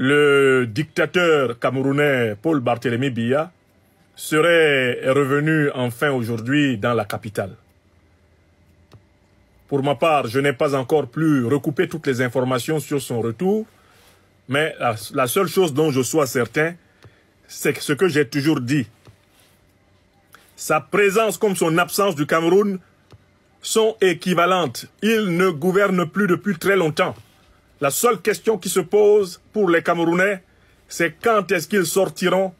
le dictateur camerounais Paul Barthélémy Biya serait revenu enfin aujourd'hui dans la capitale. Pour ma part, je n'ai pas encore pu recouper toutes les informations sur son retour, mais la, la seule chose dont je sois certain, c'est ce que j'ai toujours dit. Sa présence comme son absence du Cameroun sont équivalentes. Il ne gouverne plus depuis très longtemps. La seule question qui se pose pour les Camerounais, c'est quand est-ce qu'ils sortiront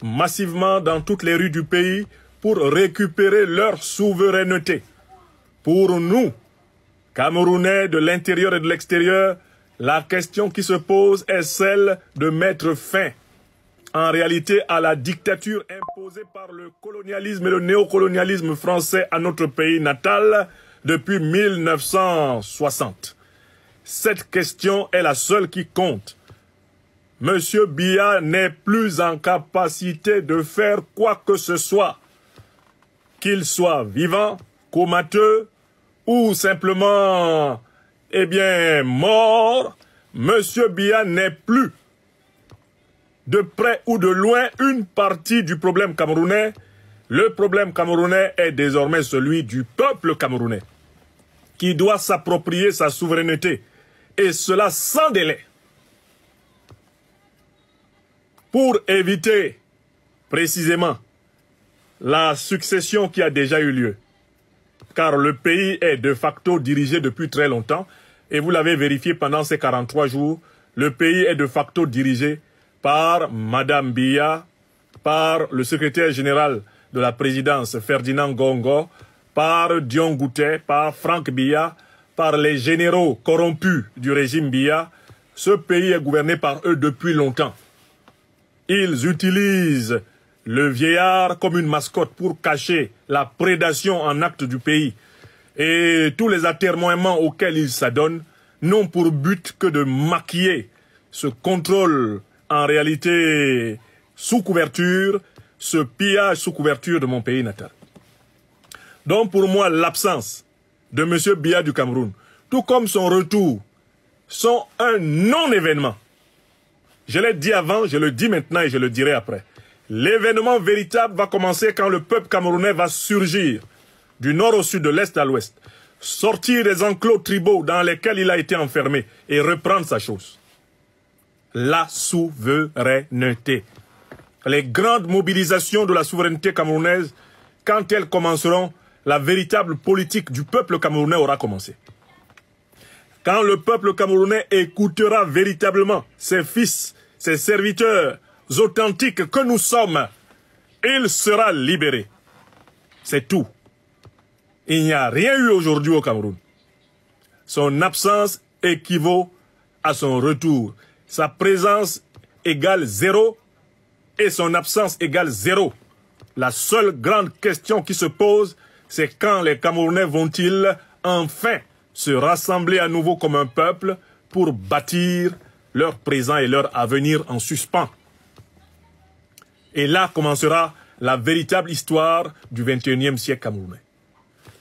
massivement dans toutes les rues du pays pour récupérer leur souveraineté. Pour nous, Camerounais de l'intérieur et de l'extérieur, la question qui se pose est celle de mettre fin en réalité à la dictature imposée par le colonialisme et le néocolonialisme français à notre pays natal depuis 1960. Cette question est la seule qui compte. Monsieur Biya n'est plus en capacité de faire quoi que ce soit, qu'il soit vivant, comateux ou simplement, eh bien, mort. Monsieur Biya n'est plus, de près ou de loin, une partie du problème camerounais. Le problème camerounais est désormais celui du peuple camerounais, qui doit s'approprier sa souveraineté et cela sans délai pour éviter précisément la succession qui a déjà eu lieu. Car le pays est de facto dirigé depuis très longtemps et vous l'avez vérifié pendant ces 43 jours, le pays est de facto dirigé par Madame Biya, par le secrétaire général de la présidence Ferdinand Gongo, par Dion Goutet, par Franck Biya, par les généraux corrompus du régime BIA, ce pays est gouverné par eux depuis longtemps. Ils utilisent le vieillard comme une mascotte pour cacher la prédation en acte du pays et tous les atermoiements auxquels ils s'adonnent n'ont pour but que de maquiller ce contrôle en réalité sous couverture, ce pillage sous couverture de mon pays natal. Donc pour moi, l'absence de M. Biya du Cameroun, tout comme son retour, sont un non-événement. Je l'ai dit avant, je le dis maintenant et je le dirai après. L'événement véritable va commencer quand le peuple camerounais va surgir du nord au sud, de l'est à l'ouest, sortir des enclos tribaux dans lesquels il a été enfermé et reprendre sa chose. La souveraineté. Les grandes mobilisations de la souveraineté camerounaise, quand elles commenceront, la véritable politique du peuple camerounais aura commencé. Quand le peuple camerounais écoutera véritablement ses fils, ses serviteurs authentiques que nous sommes, il sera libéré. C'est tout. Il n'y a rien eu aujourd'hui au Cameroun. Son absence équivaut à son retour. Sa présence égale zéro et son absence égale zéro. La seule grande question qui se pose, c'est quand les Camerounais vont-ils enfin se rassembler à nouveau comme un peuple pour bâtir leur présent et leur avenir en suspens. Et là commencera la véritable histoire du 21e siècle camerounais.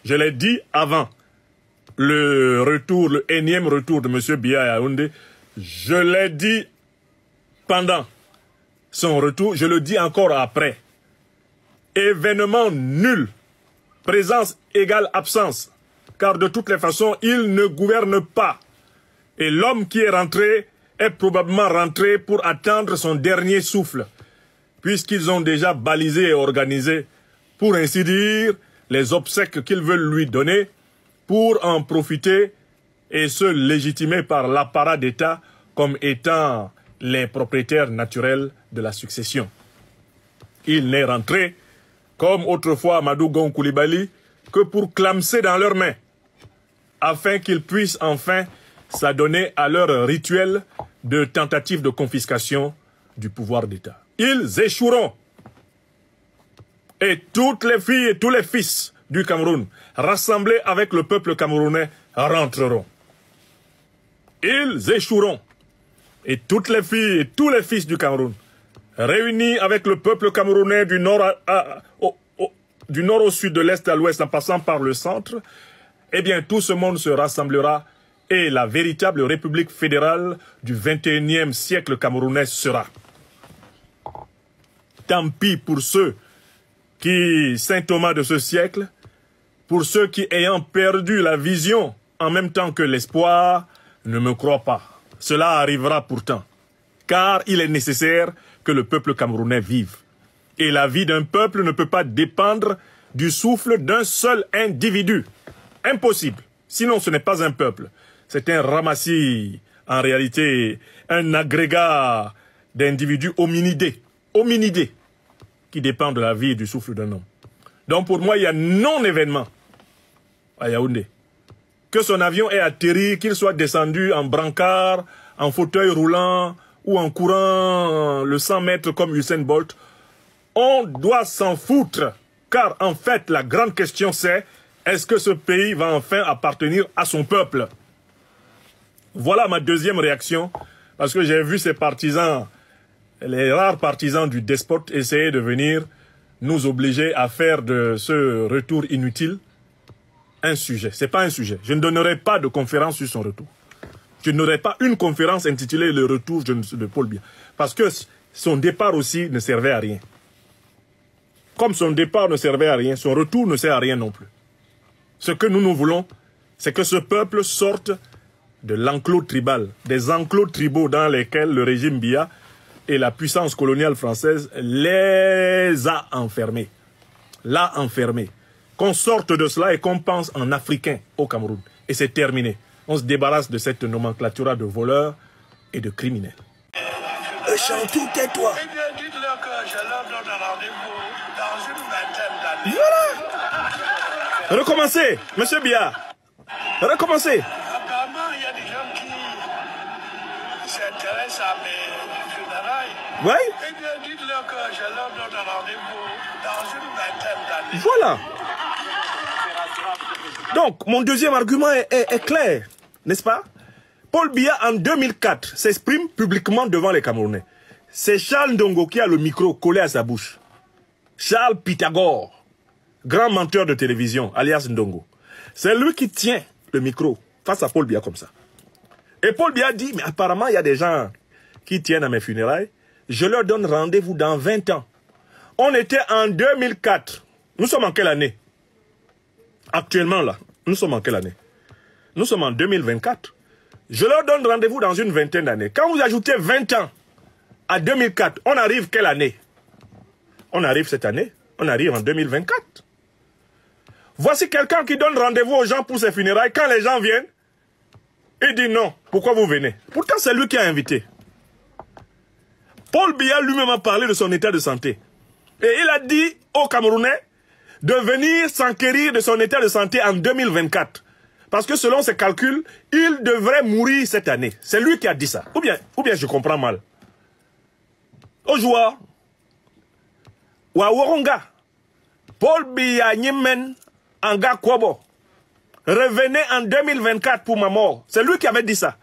Je l'ai dit avant, le retour, le énième retour de M. Biyaoundé. je l'ai dit pendant son retour, je le dis encore après. Événement nul Présence égale absence. Car de toutes les façons, il ne gouverne pas. Et l'homme qui est rentré est probablement rentré pour attendre son dernier souffle, puisqu'ils ont déjà balisé et organisé, pour ainsi dire, les obsèques qu'ils veulent lui donner pour en profiter et se légitimer par l'apparat d'État comme étant les propriétaires naturels de la succession. Il n'est rentré comme autrefois Madou Gon Koulibaly, que pour clamser dans leurs mains, afin qu'ils puissent enfin s'adonner à leur rituel de tentative de confiscation du pouvoir d'État. Ils échoueront. Et toutes les filles et tous les fils du Cameroun, rassemblés avec le peuple camerounais, rentreront. Ils échoueront. Et toutes les filles et tous les fils du Cameroun, réunis avec le peuple camerounais du nord, au, sud, de l'est à l'ouest, en passant par le centre, eh bien tout ce monde se rassemblera et la véritable République fédérale du XXIe siècle camerounais sera. Tant pis pour ceux qui, Saint Thomas de ce siècle, pour ceux qui ayant perdu la vision en même temps que l'espoir, ne me croient pas. Cela arrivera pourtant, car il est nécessaire que le peuple camerounais vive. Et la vie d'un peuple ne peut pas dépendre du souffle d'un seul individu. Impossible. Sinon, ce n'est pas un peuple. C'est un ramassis, en réalité, un agrégat d'individus hominidés, hominidés, qui dépendent de la vie et du souffle d'un homme. Donc pour moi, il y a non-événement à ah, Yaoundé. Que son avion ait atterri, qu'il soit descendu en brancard, en fauteuil roulant, ou en courant le 100 mètres comme Usain Bolt, on doit s'en foutre. Car en fait, la grande question c'est, est-ce que ce pays va enfin appartenir à son peuple Voilà ma deuxième réaction, parce que j'ai vu ces partisans, les rares partisans du despote, essayer de venir nous obliger à faire de ce retour inutile un sujet. Ce n'est pas un sujet. Je ne donnerai pas de conférence sur son retour je n'aurais pas une conférence intitulée Le retour de Paul Biya. Parce que son départ aussi ne servait à rien. Comme son départ ne servait à rien, son retour ne sert à rien non plus. Ce que nous, nous voulons, c'est que ce peuple sorte de l'enclos tribal, des enclos tribaux dans lesquels le régime Biya et la puissance coloniale française les a enfermés. L'a enfermés. Qu'on sorte de cela et qu'on pense en africain au Cameroun. Et c'est terminé on se débarrasse de cette nomenclature de voleurs et de criminels. Chantou, tais-toi. Voilà. Recommencez, monsieur Bia. Recommencez. Apparemment, il y a des gens qui s'intéressent à mes funérailles. Oui. Eh bien, dites-leur que je leur donne rendez-vous dans une vingtaine d'années. Voilà. Donc, mon deuxième argument est, est clair n'est-ce pas Paul Bia en 2004, s'exprime publiquement devant les Camerounais. C'est Charles Ndongo qui a le micro collé à sa bouche. Charles Pythagore, grand menteur de télévision, alias Ndongo. C'est lui qui tient le micro face à Paul Bia comme ça. Et Paul Bia dit, mais apparemment, il y a des gens qui tiennent à mes funérailles. Je leur donne rendez-vous dans 20 ans. On était en 2004. Nous sommes en quelle année Actuellement, là, nous sommes en quelle année nous sommes en 2024. Je leur donne rendez-vous dans une vingtaine d'années. Quand vous ajoutez 20 ans à 2004, on arrive quelle année On arrive cette année, on arrive en 2024. Voici quelqu'un qui donne rendez-vous aux gens pour ses funérailles. Quand les gens viennent, il dit non, pourquoi vous venez Pourtant, c'est lui qui a invité. Paul Biya lui-même a parlé de son état de santé. Et il a dit aux Camerounais de venir s'enquérir de son état de santé en 2024. Parce que selon ses calculs, il devrait mourir cette année. C'est lui qui a dit ça. Ou bien, ou bien je comprends mal. Au joueur, Waworonga, Paul Biya Anga Kwabo, revenez en 2024 pour ma mort. C'est lui qui avait dit ça.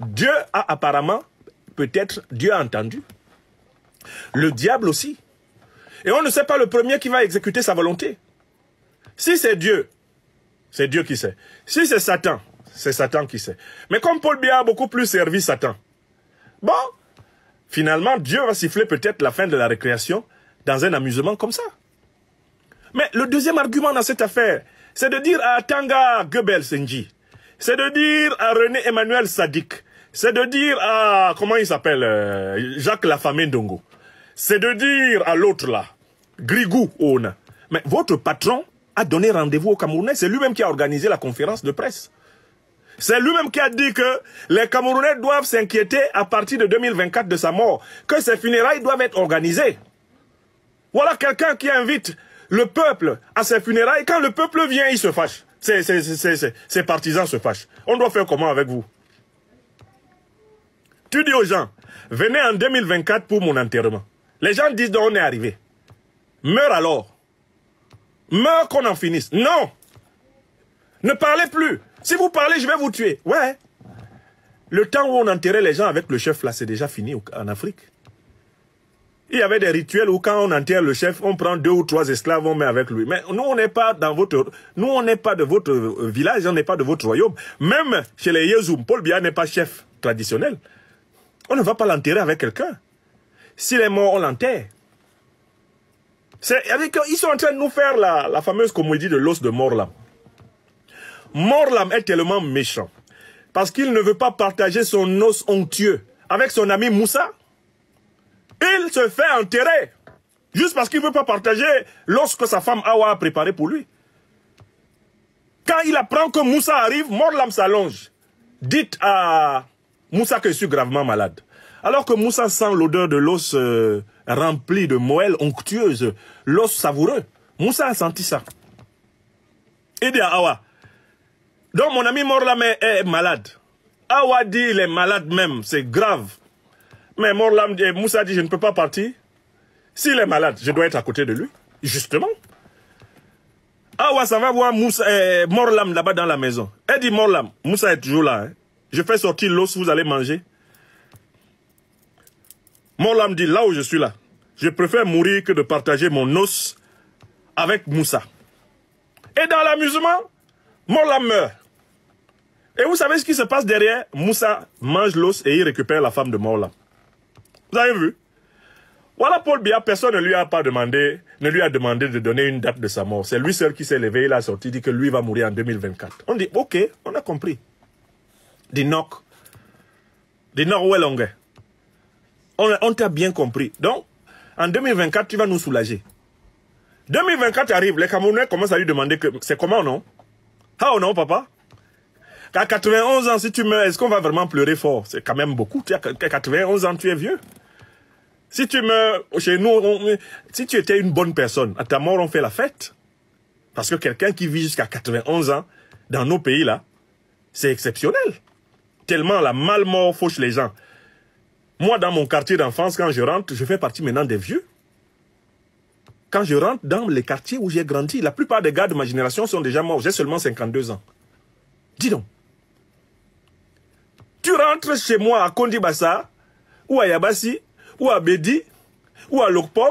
Dieu a apparemment, peut-être, Dieu a entendu. Le diable aussi. Et on ne sait pas le premier qui va exécuter sa volonté. Si c'est Dieu, c'est Dieu qui sait. Si c'est Satan, c'est Satan qui sait. Mais comme Paul Biya a beaucoup plus servi Satan, bon, finalement, Dieu va siffler peut-être la fin de la récréation dans un amusement comme ça. Mais le deuxième argument dans cette affaire, c'est de dire à Tanga Goebbels Senji, c'est de dire à René Emmanuel Sadik, c'est de dire à, comment il s'appelle, euh, Jacques Lafamé Dongo, c'est de dire à l'autre là, Grigou Ona, mais votre patron a donné rendez-vous aux Camerounais. C'est lui-même qui a organisé la conférence de presse. C'est lui-même qui a dit que les Camerounais doivent s'inquiéter à partir de 2024 de sa mort, que ses funérailles doivent être organisées. Voilà quelqu'un qui invite le peuple à ses funérailles. Quand le peuple vient, il se fâche. Ses, partisans se fâchent. On doit faire comment avec vous Tu dis aux gens, venez en 2024 pour mon enterrement. Les gens disent, on est arrivé. Meurs alors. Meurs qu'on en finisse. Non Ne parlez plus. Si vous parlez, je vais vous tuer. Ouais. Le temps où on enterrait les gens avec le chef, là, c'est déjà fini en Afrique. Il y avait des rituels où quand on enterre le chef, on prend deux ou trois esclaves, on met avec lui. Mais nous, on n'est pas dans votre, nous, on n'est pas de votre euh, village, on n'est pas de votre royaume. Même chez les Yezoum, Paul Bia n'est pas chef traditionnel. On ne va pas l'enterrer avec quelqu'un. S'il est mort, on l'enterre ils sont en train de nous faire la, fameuse comédie de l'os de Morlam. Morlam est tellement méchant parce qu'il ne veut pas partager son os onctueux avec son ami Moussa. Il se fait enterrer juste parce qu'il ne veut pas partager l'os que sa femme Awa a préparé pour lui. Quand il apprend que Moussa arrive, Morlam s'allonge. Dites à Moussa que je suis gravement malade. Alors que Moussa sent l'odeur de l'os euh, rempli de moelle onctueuse, l'os savoureux. Moussa a senti ça. Il dit à Awa, donc mon ami Morlam est eh, eh, malade. Awa dit il est malade même, c'est grave. Mais Morlam, dit, eh, Moussa dit je ne peux pas partir. S'il est malade, je dois être à côté de lui, justement. Awa, ça va voir Moussa, Morlam là-bas dans la maison. Elle dit Morlam, Moussa est toujours là. Hein. Je fais sortir l'os, vous allez manger. Mon dit, là où je suis là, je préfère mourir que de partager mon os avec Moussa. Et dans l'amusement, mon meurt. Et vous savez ce qui se passe derrière Moussa mange l'os et il récupère la femme de Morlam. Vous avez vu Voilà Paul Bia, personne ne lui a pas demandé, ne lui a demandé de donner une date de sa mort. C'est lui seul qui s'est levé, il a sorti, dit que lui va mourir en 2024. On dit, ok, on a compris. Dinok. Dinok l'ongue on, t'a bien compris. Donc, en 2024, tu vas nous soulager. 2024 arrive, les Camerounais commencent à lui demander que c'est comment, non Ah ou oh non, papa À 91 ans, si tu meurs, est-ce qu'on va vraiment pleurer fort C'est quand même beaucoup. Tu as 91 ans, tu es vieux. Si tu meurs chez nous, si tu étais une bonne personne, à ta mort, on fait la fête. Parce que quelqu'un qui vit jusqu'à 91 ans, dans nos pays-là, c'est exceptionnel. Tellement la mal-mort fauche les gens. Moi, dans mon quartier d'enfance, quand je rentre, je fais partie maintenant des vieux. Quand je rentre dans les quartiers où j'ai grandi, la plupart des gars de ma génération sont déjà morts. J'ai seulement 52 ans. Dis donc. Tu rentres chez moi à Kondibassa, ou à Yabassi, ou à Bedi, ou à Lokpom.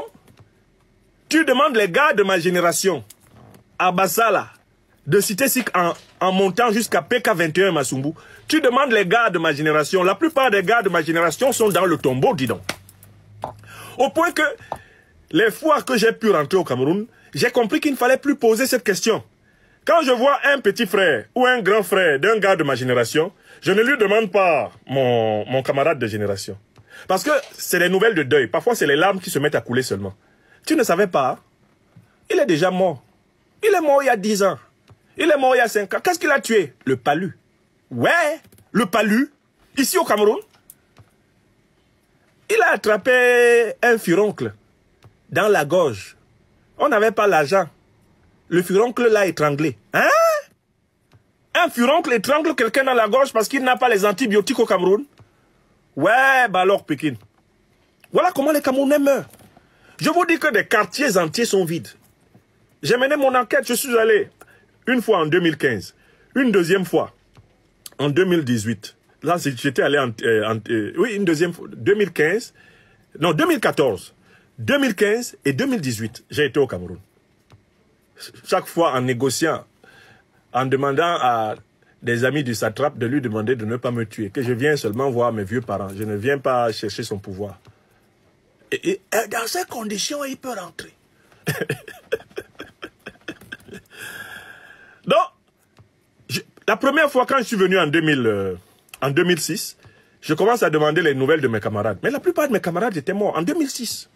Tu demandes les gars de ma génération, à Bassala, de Cité Sikh en, en montant jusqu'à PK21 Masumbu. Tu demandes les gars de ma génération. La plupart des gars de ma génération sont dans le tombeau, dis donc. Au point que les fois que j'ai pu rentrer au Cameroun, j'ai compris qu'il ne fallait plus poser cette question. Quand je vois un petit frère ou un grand frère d'un gars de ma génération, je ne lui demande pas mon, camarade de génération. Parce que c'est les nouvelles de deuil. Parfois, c'est les larmes qui se mettent à couler seulement. Tu ne savais pas. Il est déjà mort. Il est mort il y a 10 ans. Il est mort il y a 5 ans. Qu'est-ce qu'il a tué Le palu. Ouais, le palu, ici au Cameroun, il a attrapé un furoncle dans la gorge. On n'avait pas l'argent. Le furoncle l'a étranglé. Hein Un furoncle étrangle quelqu'un dans la gorge parce qu'il n'a pas les antibiotiques au Cameroun Ouais, bah alors Pékin. Voilà comment les Camerounais meurent. Je vous dis que des quartiers entiers sont vides. J'ai mené mon enquête, je suis allé une fois en 2015, une deuxième fois, en 2018, là, j'étais allé en, euh, euh, oui, une deuxième fois, 2015, non, 2014, 2015 et 2018, j'ai été au Cameroun. Chaque fois en négociant, en demandant à des amis du satrape de lui demander de ne pas me tuer, que je viens seulement voir mes vieux parents, je ne viens pas chercher son pouvoir. et dans ces conditions, il peut rentrer. La première fois, quand je suis venu en, 2006, euh, je commence à demander les nouvelles de mes camarades. Mais la plupart de mes camarades étaient morts en 2006.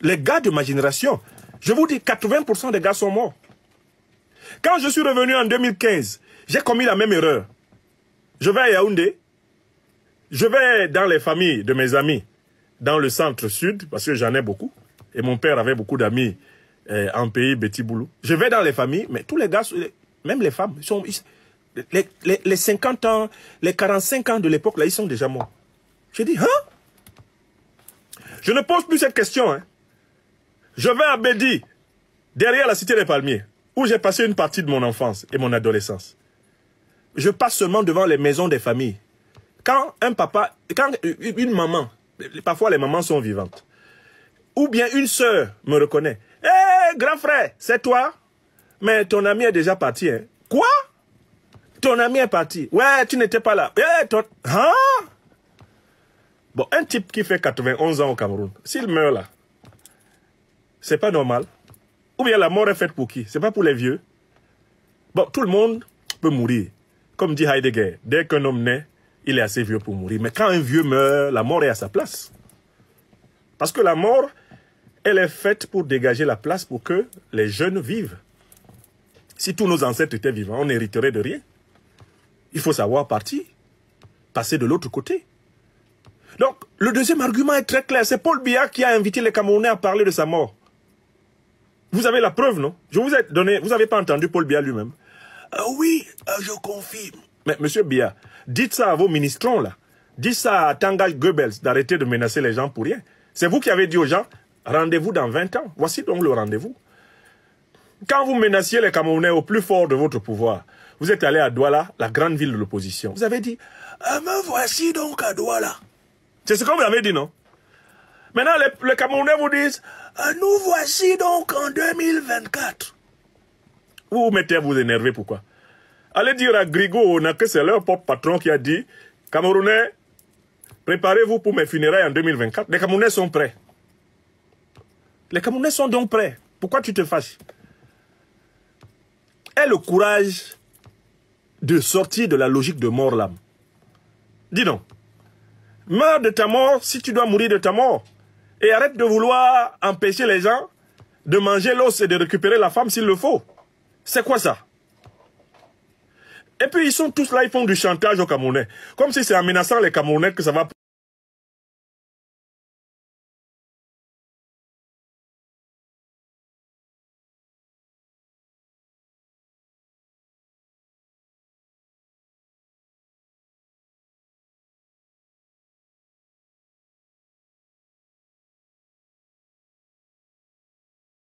Les gars de ma génération, je vous dis, 80% des gars sont morts. Quand je suis revenu en 2015, j'ai commis la même erreur. Je vais à Yaoundé, je vais dans les familles de mes amis, dans le centre-sud, parce que j'en ai beaucoup, et mon père avait beaucoup d'amis euh, en pays Boulou. Je vais dans les familles, mais tous les gars, euh, même les femmes, ils sont, les, les, 50 ans, les 45 ans de l'époque, là, ils sont déjà morts. J'ai dit, hein Je ne pose plus cette question. Hein. Je vais à Bédi, derrière la cité des palmiers, où j'ai passé une partie de mon enfance et mon adolescence. Je passe seulement devant les maisons des familles. Quand un papa, quand une maman, parfois les mamans sont vivantes, ou bien une sœur me reconnaît. Hé, eh, grand frère, c'est toi Mais ton ami est déjà parti. Hein. Quoi ton ami est parti. Ouais, tu n'étais pas là. Ouais, eh, toi... hein? Bon, un type qui fait 91 ans au Cameroun, s'il meurt là, c'est pas normal. Ou bien la mort est faite pour qui C'est pas pour les vieux. Bon, tout le monde peut mourir. Comme dit Heidegger, dès qu'un homme naît, il est assez vieux pour mourir. Mais quand un vieux meurt, la mort est à sa place. Parce que la mort, elle est faite pour dégager la place pour que les jeunes vivent. Si tous nos ancêtres étaient vivants, on n'hériterait de rien il faut savoir partir, passer de l'autre côté. Donc, le deuxième argument est très clair. C'est Paul Biya qui a invité les Camerounais à parler de sa mort. Vous avez la preuve, non Je vous ai donné, vous n'avez pas entendu Paul Biya lui-même. Euh, oui, euh, je confirme. Mais monsieur Biya, dites ça à vos ministrons, là. Dites ça à Tanga Goebbels d'arrêter de menacer les gens pour rien. C'est vous qui avez dit aux gens, rendez-vous dans 20 ans. Voici donc le rendez-vous. Quand vous menaciez les Camerounais au plus fort de votre pouvoir, vous êtes allé à Douala, la grande ville de l'opposition. Vous avez dit, ah, me voici donc à Douala. C'est ce qu'on vous avez dit, non Maintenant, les, Camerounais vous disent, ah, nous voici donc en 2024. Vous vous mettez à vous énerver, pourquoi Allez dire à Grigo que c'est leur propre patron qui a dit, Camerounais, préparez-vous pour mes funérailles en 2024. Les Camerounais sont prêts. Les Camerounais sont donc prêts. Pourquoi tu te fâches Aie le courage de sortir de la logique de mort l'âme. Dis donc, meurs de ta mort si tu dois mourir de ta mort. Et arrête de vouloir empêcher les gens de manger l'os et de récupérer la femme s'il le faut. C'est quoi ça Et puis ils sont tous là, ils font du chantage aux Camerounais. Comme si c'est en menaçant les Camerounais que ça va...